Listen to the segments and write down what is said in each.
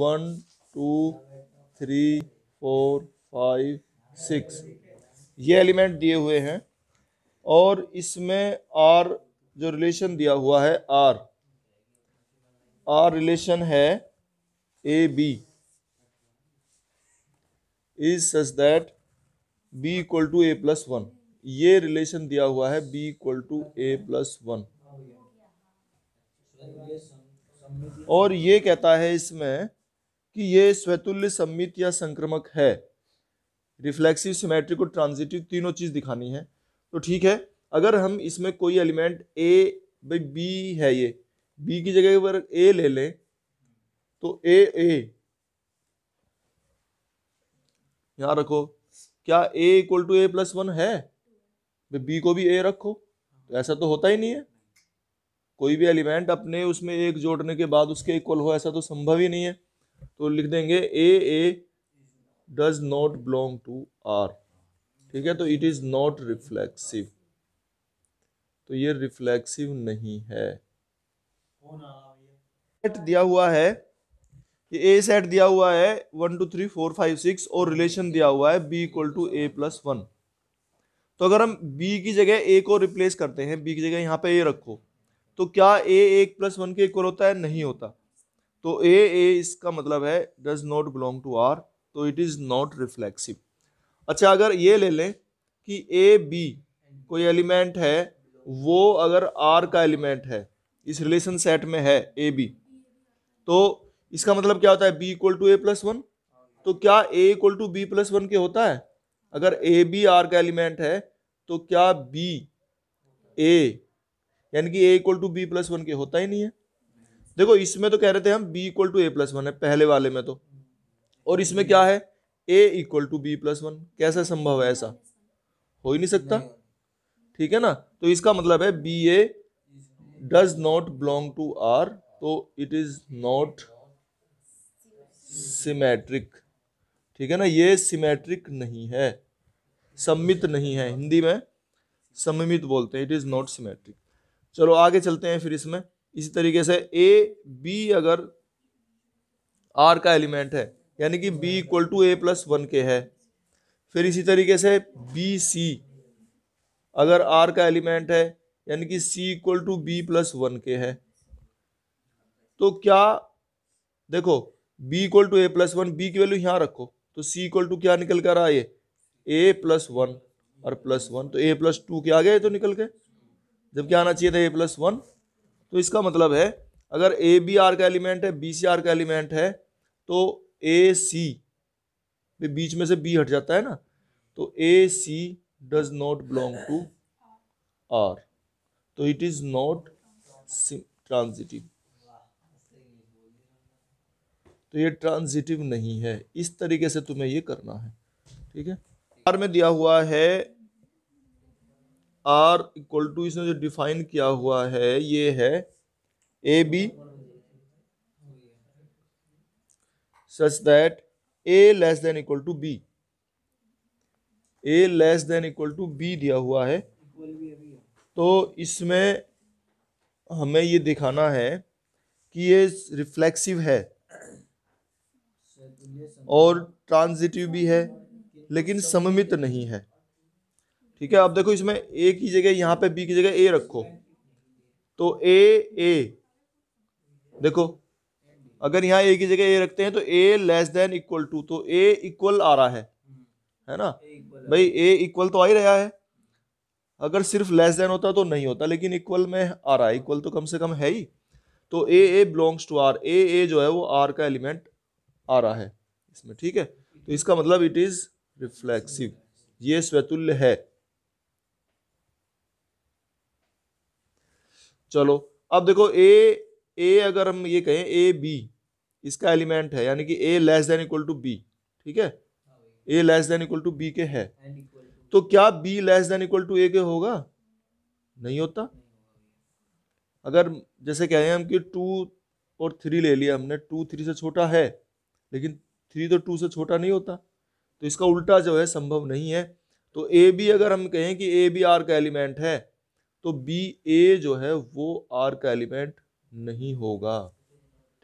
one two three four five six ये element दिए हुए हैं और इसमें आर जो रिलेशन दिया हुआ है आर आर रिलेशन है A B is such that B equal to A plus one ये रिलेशन दिया हुआ है B equal to A plus one और ये कहता है इसमें कि ये स्वतुल्य सम्मित या संक्रमक है रिफ्लेक्सिव सिमेट्रिक और ट्रांजिटिव तीनों चीज़ दिखानी है तो ठीक है अगर हम इसमें कोई एलिमेंट ए भाई बी है ये बी की जगह पर ए ले लें तो ए ए यहां रखो क्या A equal to A plus one है बी को भी ए रखो तो ऐसा तो होता ही नहीं है कोई भी एलिमेंट अपने उसमें एक जोड़ने के बाद उसके इक्वल हो ऐसा तो संभव ही नहीं है तो लिख देंगे A A does not belong to R ठीक है तो इट इज़ नॉट रिफ्लेक्सिव तो ये रिफ्लेक्सिव नहीं है सेट दिया हुआ है ये ए सेट दिया हुआ है one two three four five six और रिलेशन दिया हुआ है B equal to A plus one तो अगर हम बी की जगह ए को रिप्लेस करते हैं बी की जगह यहाँ पे ए रखो तो क्या ए एक प्लस वन के इक्वल होता है नहीं होता तो ए ए इसका मतलब है does not belong to R तो इट इज़ नॉट रिफ्लेक्सिव अच्छा अगर ये ले लें कि ए बी कोई एलिमेंट है वो अगर आर का एलिमेंट है इस रिलेशन सेट में है ए बी तो इसका मतलब क्या होता है B equal to A plus one तो क्या A equal to B plus one के होता है अगर ए बी आर का एलिमेंट है तो क्या बी ए यानी कि A equal to B plus one के होता ही नहीं है देखो इसमें तो कह रहे थे हम B equal to A plus one है पहले वाले में तो और इसमें क्या है A equal to B plus one कैसे संभव है ऐसा हो ही नहीं सकता ठीक है ना तो इसका मतलब है B A does not belong to R तो इट इज नॉट सिमेट्रिक ठीक है ना ये सिमेट्रिक नहीं है सम्मित नहीं है हिंदी में सममित बोलते हैं इट इज़ नॉट सिमेट्रिक चलो आगे चलते हैं फिर इसमें इसी तरीके से ए बी अगर आर का एलिमेंट है यानी कि B equal to A plus one के है फिर इसी तरीके से बी सी अगर आर का एलिमेंट है यानी कि C equal to B plus one के है तो क्या देखो B equal to A plus one B की वैल्यू यहां रखो तो सी इक्वल टू क्या निकल कर तो आए ए प्लस वन और प्लस वन तो ए प्लस टू के आ गए तो निकल के जब क्या आना चाहिए था ए प्लस वन तो इसका मतलब है अगर ए बी आर का एलिमेंट है बी सी आर का एलिमेंट है तो ए सी बीच में से बी हट जाता है ना तो A C does not belong to R तो इट इज नॉट ट्रांजिटिव तो ये ट्रांजिटिव नहीं है इस तरीके से तुम्हें ये करना है ठीक है आर में दिया हुआ है आर इक्वल टू इसने जो डिफाइन किया हुआ है ये है A B such that A less than equal to B A less than equal to B दिया हुआ है तो इसमें हमें ये दिखाना है कि ये रिफ्लेक्सिव है और ट्रांजिटिव भी है लेकिन सममित नहीं है ठीक है अब देखो इसमें ए की जगह यहाँ पे बी की जगह ए रखो तो ए ए देखो अगर यहाँ ए की जगह ए रखते हैं तो A less than equal to तो ए इक्वल आ रहा है है ना भाई ए इक्वल तो आ ही रहा है अगर सिर्फ लेस देन होता तो नहीं होता लेकिन इक्वल में आ रहा है इक्वल तो कम से कम है ही तो A A belongs to R A A जो है वो आर का एलिमेंट आ रहा है इसमें ठीक है तो इसका मतलब इट इज रिफ्लेक्सिव ये स्वतुल्य है चलो अब देखो ए ए अगर हम ये कहें ए बी इसका एलिमेंट है यानी कि A less than equal to B ठीक है A less than equal to B के है तो क्या B less than equal to A के होगा नहीं होता अगर जैसे कहें हम कि टू और थ्री ले लिया हमने टू थ्री से छोटा है लेकिन थ्री तो टू से छोटा नहीं होता तो इसका उल्टा जो है संभव नहीं है तो ए बी अगर हम कहें कि ए बी आर का एलिमेंट है तो बी ए जो है वो आर का एलिमेंट नहीं होगा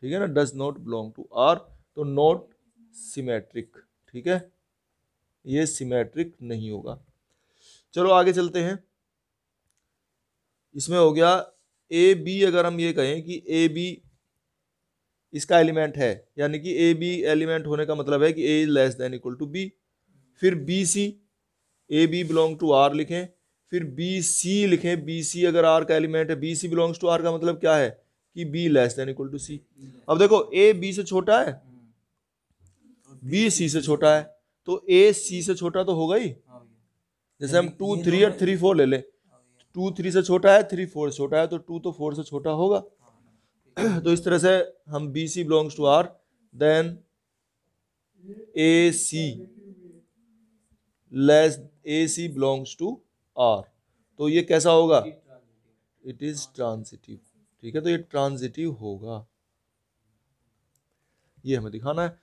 ठीक है ना does not belong to R तो नॉट सिमेट्रिक ठीक है ये सिमेट्रिक नहीं होगा चलो आगे चलते हैं इसमें हो गया ए बी अगर हम ये कहें कि ए बी इसका एलिमेंट है यानी कि ए बी एलिमेंट होने का मतलब है कि A is less than equal to B फिर B C A B belong to R लिखें फिर बी सी लिखें बी सी अगर आर का एलिमेंट है B C belongs to R का मतलब क्या है कि B less than equal to C अब देखो ए बी से छोटा है बी सी से छोटा है तो ए सी से छोटा तो होगा ही जैसे हम टू थ्री और थ्री फोर ले लें टू थ्री से छोटा है थ्री फोर से छोटा है तो टू तो फोर से छोटा होगा तो इस तरह से हम B C belongs to R then A C less A C belongs to R तो ये कैसा होगा इट इज ट्रांजिटिव ठीक है तो ये ट्रांजिटिव होगा ये हमें दिखाना है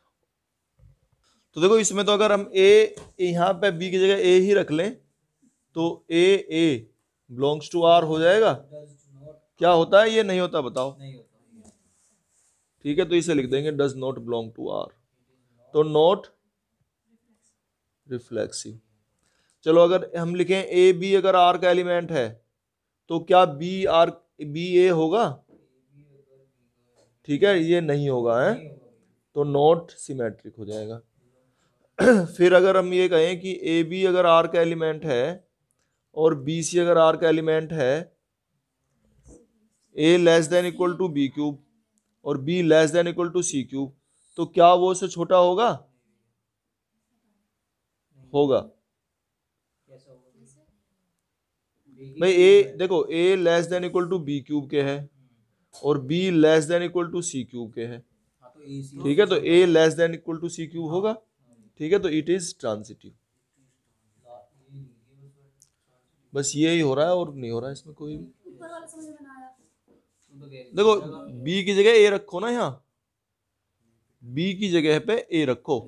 तो देखो इसमें तो अगर हम ए यहां पे बी की जगह ए ही रख लें तो A A belongs to R हो जाएगा क्या होता है ये नहीं होता बताओ ठीक है तो इसे लिख देंगे does not belong to R तो नॉट रिफ्लेक्सिव चलो अगर हम लिखें ए बी अगर आर का एलिमेंट है तो क्या बी आर बी ए होगा ठीक है ये नहीं होगा है तो नॉट सिमेट्रिक हो जाएगा फिर अगर हम ये कहें कि ए बी अगर आर का एलिमेंट है और बी सी अगर आर का एलिमेंट है A less than equal to B cube और B less than equal to C cube तो क्या वो उससे छोटा होगा होगा भाई ए देखो A less than equal to B cube के हाँ, तो है तो और B less than equal to C cube के है ठीक है तो A less than equal to C cube होगा ठीक है तो इट इज ट्रांसिटिव बस ये ही हो रहा है और नहीं हो रहा है इसमें कोई भी देखो बी की जगह ए रखो ना यहाँ बी की जगह पे ए रखो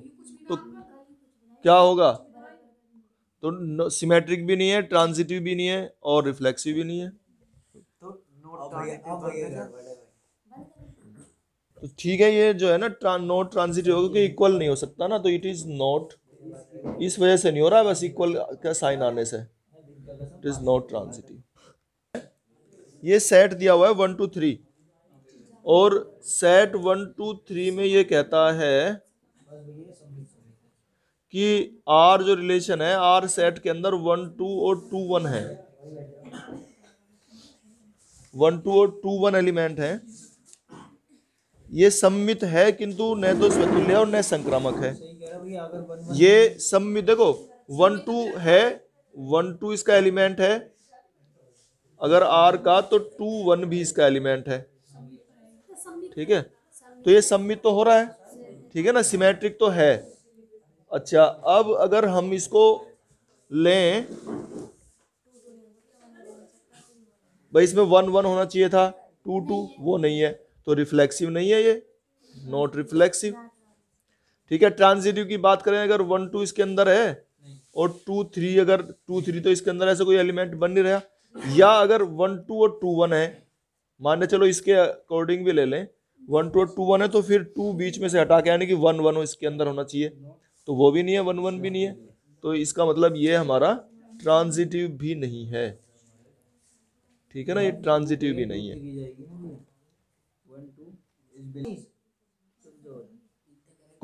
तो क्या होगा तो सिमेट्रिक भी नहीं है ट्रांजिटिव भी नहीं है और रिफ्लेक्सिव भी नहीं है तो, तो ठीक है ये जो है ना ट्रा, नॉट ट्रांजिटिव होगा क्योंकि इक्वल नहीं हो सकता ना तो इट इज नॉट इस वजह से नहीं हो रहा बस इक्वल का साइन आने से इट इज नॉट ट्रांजिटिव ये सेट दिया हुआ है वन टू थ्री और सेट वन टू थ्री में ये कहता है कि आर जो रिलेशन है आर सेट के अंदर वन टू और टू वन है वन टू और टू वन एलिमेंट है ये सम्मित है किंतु न तो स्वतुल्य और न संक्रामक है ये सम्मित देखो वन टू है वन टू इसका एलिमेंट है अगर आर का तो टू वन भी इसका एलिमेंट है ठीक है तो ये सम्मित तो हो रहा है ठीक है ना सिमेट्रिक तो है अच्छा अब अगर हम इसको लें भाई इसमें वन वन होना चाहिए था टू टू वो नहीं है तो रिफ्लेक्सिव नहीं है ये नॉट रिफ्लेक्सिव ठीक है ट्रांजिटिव की बात करें अगर वन टू इसके अंदर है और टू थ्री अगर टू थ्री तो इसके अंदर ऐसा कोई एलिमेंट बन नहीं रहा या अगर वन टू और टू वन है माने चलो इसके अकॉर्डिंग भी ले लें वन टू और टू वन है तो फिर टू बीच में से हटा के यानी कि वन वन इसके अंदर होना चाहिए तो वो भी नहीं है वन वन भी नहीं है तो इसका मतलब ये हमारा ट्रांजिटिव भी नहीं है ठीक है ना ये ट्रांजिटिव भी नहीं है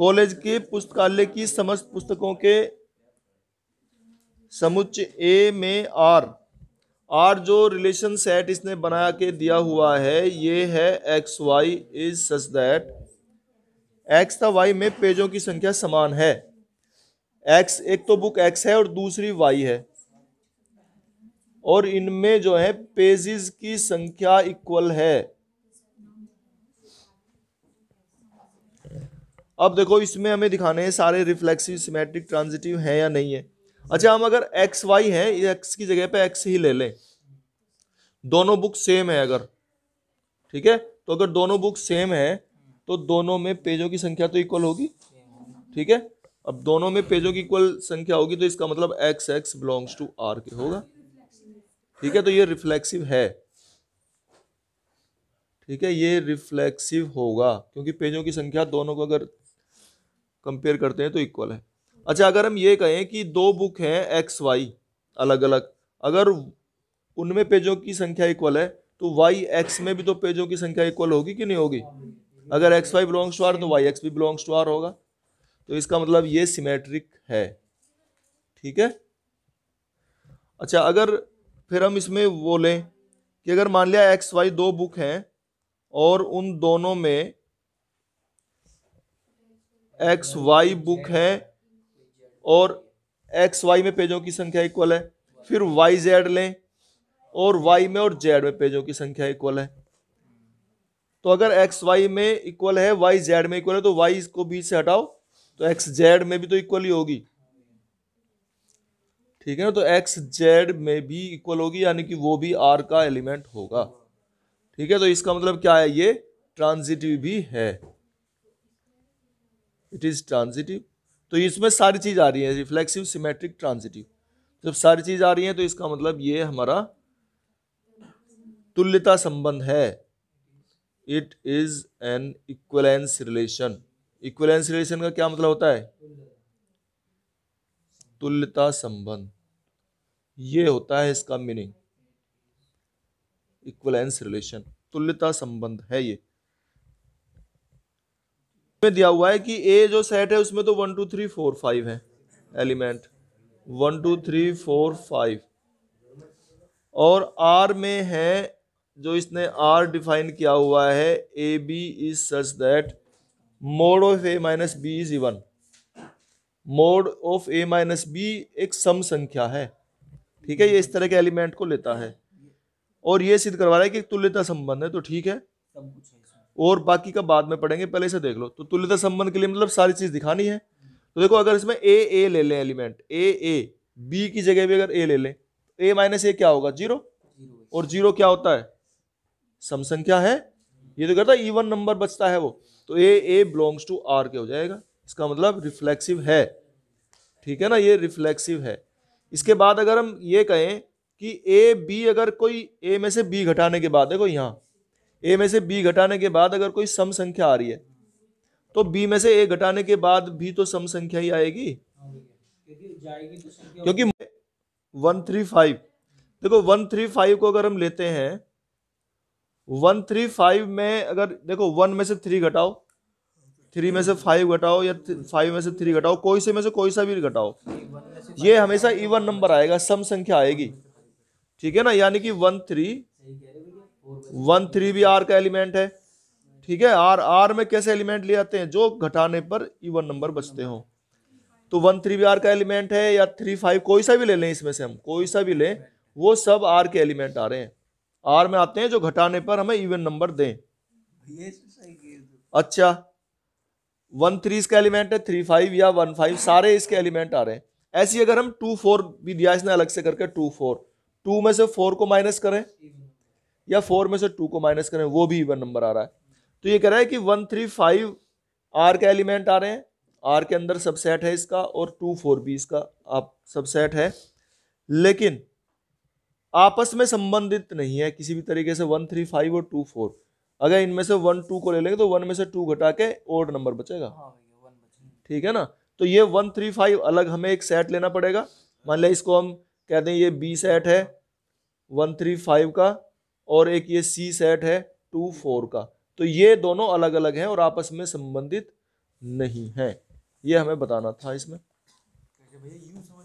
कॉलेज के पुस्तकालय की समस्त पुस्तकों के समुच्च ए में आर आर जो रिलेशन सेट इसने बना के दिया हुआ है ये है X Y is such that X था वाई में पेजों की संख्या समान है एक्स एक तो बुक एक्स है और दूसरी वाई है और इनमें जो है पेजेस की संख्या इक्वल है अब देखो इसमें हमें दिखाने हैं सारे रिफ्लेक्सिव सिमेट्रिक ट्रांजिटिव हैं या नहीं है अच्छा हम अगर एक्स वाई है एक्स की जगह पे एक्स ही ले लें दोनों बुक सेम है अगर ठीक है तो अगर दोनों बुक सेम है तो दोनों में पेजों की संख्या तो इक्वल होगी ठीक है अब दोनों में पेजों की इक्वल संख्या होगी तो इसका मतलब X X belongs to R के होगा ठीक है तो ये रिफ्लेक्सिव है ठीक है ये रिफ्लेक्सिव होगा क्योंकि पेजों की संख्या दोनों को अगर कंपेयर करते हैं तो इक्वल है अच्छा अगर हम ये कहें कि दो बुक हैं एक्स वाई अलग अलग अगर उनमें पेजों की संख्या इक्वल है तो वाई एक्स में भी तो पेजों की संख्या इक्वल होगी कि नहीं होगी अगर X Y belongs to R तो वाई एक्स भी बिलोंग्स टू आर होगा तो इसका मतलब ये सिमेट्रिक है ठीक है अच्छा अगर फिर हम इसमें वो लें कि अगर मान लिया एक्स वाई दो बुक हैं और उन दोनों में एक्स वाई बुक है और एक्स वाई में पेजों की संख्या इक्वल है फिर वाई जेड लें और वाई में और जेड में पेजों की संख्या इक्वल है तो अगर एक्स वाई में इक्वल है वाई जेड में इक्वल है तो वाई को बीच से हटाओ तो एक्स जेड में भी तो इक्वली होगी ठीक है ना तो एक्स जेड में भी इक्वल होगी यानी कि वो भी आर का एलिमेंट होगा ठीक है तो इसका मतलब क्या है ये ट्रांजिटिव भी है इट इज ट्रांजिटिव तो इसमें सारी चीज आ रही है रिफ्लेक्सिव सिमेट्रिक ट्रांजिटिव जब सारी चीज आ रही है तो इसका मतलब ये हमारा तुल्यता संबंध है it is an equivalence relation equivalence relation का क्या मतलब होता है तुल्यता संबंध ये होता है इसका मीनिंग इक्वलेंस रिलेशन तुल्यता संबंध है ये में दिया हुआ है कि ए जो सेट है उसमें तो one two three four five है element one two three four five और आर में है जो इसने आर डिफाइन किया हुआ है A B is such that mod of A minus B is even mod of A minus B एक सम संख्या है ठीक है ये इस तरह के एलिमेंट को लेता है और ये सिद्ध करवा रहा है कि तुल्यता संबंध है तो ठीक है और बाकी का बाद में पढ़ेंगे पहले से देख लो तो तुल्यता संबंध के लिए मतलब सारी चीज दिखानी है तो देखो अगर इसमें ए ए ले लें एलिमेंट ए ए बी की जगह भी अगर ए ले लें तो ए माइनस ए क्या होगा जीरो और जीरो क्या होता है सम संख्या है ये तो करता है इवन e नंबर बचता है वो तो A A belongs to R के हो जाएगा इसका मतलब रिफ्लेक्सिव है ठीक है ना ये रिफ्लेक्सिव है इसके बाद अगर हम ये कहें कि ए बी अगर कोई ए में से बी घटाने के बाद देखो यहाँ ए में से बी घटाने के बाद अगर कोई सम संख्या आ रही है तो बी में से ए घटाने के बाद भी तो सम संख्या ही आएगी क्योंकि वन थ्री फाइव देखो वन थ्री फाइव को अगर हम लेते हैं वन थ्री फाइव में अगर देखो वन में से थ्री घटाओ थ्री में से फाइव घटाओ या फाइव में से थ्री घटाओ कोई से में से कोई सा भी घटाओ ये हमेशा इवन नंबर आएगा सम संख्या आएगी ठीक है ना यानी कि वन थ्री वन थ्री भी आर का एलिमेंट है ठीक है आर आर में कैसे एलिमेंट ले आते हैं जो घटाने पर इवन नंबर बचते हो तो वन थ्री भी आर का एलिमेंट है या थ्री फाइव कोई सा भी ले लें इसमें से हम कोई सा भी लें वो सब आर के एलिमेंट आ रहे हैं आर में आते हैं जो घटाने पर हमें इवन नंबर दें अच्छा वन थ्री इसका एलिमेंट है थ्री फाइव या वन फाइव सारे इसके एलिमेंट आ रहे हैं ऐसी अगर हम टू फोर भी दिया इसने अलग से करके टू फोर टू में से फोर को माइनस करें या फोर में से टू को माइनस करें वो भी इवन नंबर आ रहा है तो ये कह रहा है कि वन थ्री फाइव आर का एलिमेंट आ रहे हैं आर के अंदर सबसेट है इसका और टू फोर भी इसका आप सबसेट है लेकिन आपस में संबंधित नहीं है किसी भी तरीके से वन थ्री फाइव और टू फोर अगर इनमें से वन टू को ले लेंगे तो वन में से टू घटा के ओड नंबर हाँ, बचेगा ठीक है ना तो ये वन थ्री फाइव अलग हमें एक सेट लेना पड़ेगा मान लिया इसको हम कह दें ये बी सेट है वन थ्री फाइव का और एक ये सी सेट है टू फोर का तो ये दोनों अलग अलग हैं और आपस में संबंधित नहीं है ये हमें बताना था इसमें भैया